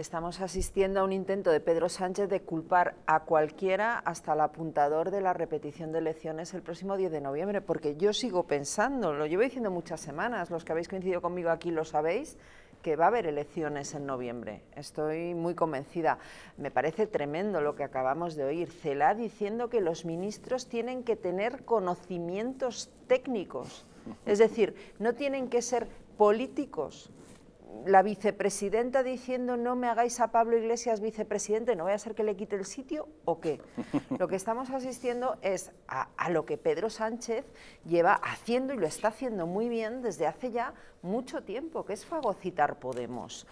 Estamos asistiendo a un intento de Pedro Sánchez de culpar a cualquiera hasta el apuntador de la repetición de elecciones el próximo 10 de noviembre, porque yo sigo pensando, lo llevo diciendo muchas semanas, los que habéis coincidido conmigo aquí lo sabéis, que va a haber elecciones en noviembre. Estoy muy convencida. Me parece tremendo lo que acabamos de oír. Cela diciendo que los ministros tienen que tener conocimientos técnicos. Es decir, no tienen que ser políticos la vicepresidenta diciendo no me hagáis a Pablo Iglesias vicepresidente, no voy a ser que le quite el sitio o qué. Lo que estamos asistiendo es a, lo que Pedro Sánchez lleva haciendo y lo está haciendo muy bien desde hace ya mucho tiempo, que es fagocitar Podemos,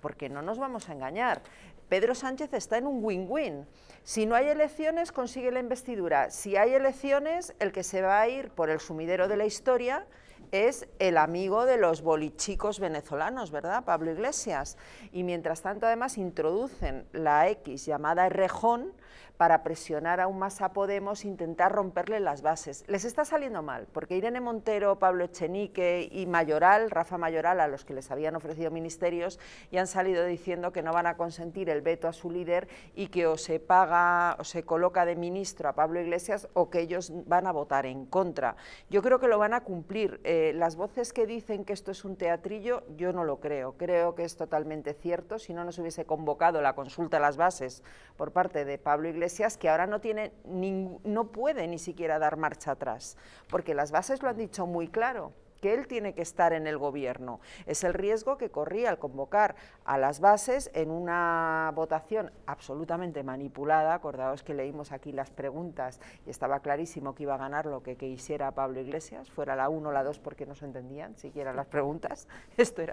porque no nos vamos a engañar. Pedro Sánchez está en un win-win. Si no hay elecciones, consigue la investidura. Si hay elecciones, el que se va a ir por el sumidero de la historia es el amigo de los bolichicos venezolanos, Pablo Iglesias. Y mientras tanto, además, introducen la X llamada Rejón para presionar aún más a Podemos, e intentar romperle las bases. Les está saliendo mal, porque Irene Montero, Pablo Echenique y Mayoral, Rafa Mayoral, a los que les habían ofrecido ministerios, y han salido diciendo que no van a consentir el veto a su líder y que o se paga o se coloca de ministro a Pablo Iglesias o que ellos van a votar en contra. Yo creo que lo van a cumplir. Eh, las voces que dicen que esto es un teatrillo, yo no lo creo creo. que es totalmente cierto. Si no nos hubiese convocado la consulta a las bases por parte de Pablo Iglesias, que ahora no, tiene no puede ni siquiera dar marcha atrás, porque las bases lo han dicho muy claro que él tiene que estar en el gobierno. Es el riesgo que corría al convocar a las bases en una votación absolutamente manipulada. Acordaos que leímos aquí las preguntas y estaba clarísimo que iba a ganar lo que hiciera Pablo Iglesias, fuera la 1 o la 2 porque no se entendían siquiera las preguntas. Esto era